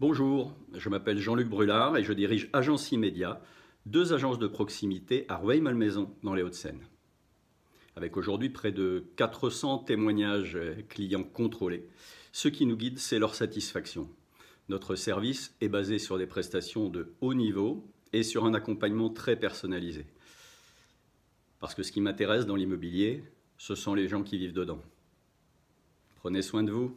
Bonjour, je m'appelle Jean-Luc Brulard et je dirige Agence Immédia, deux agences de proximité à Rueil-Malmaison, dans les Hauts-de-Seine. Avec aujourd'hui près de 400 témoignages clients contrôlés, ce qui nous guide, c'est leur satisfaction. Notre service est basé sur des prestations de haut niveau et sur un accompagnement très personnalisé. Parce que ce qui m'intéresse dans l'immobilier, ce sont les gens qui vivent dedans. Prenez soin de vous.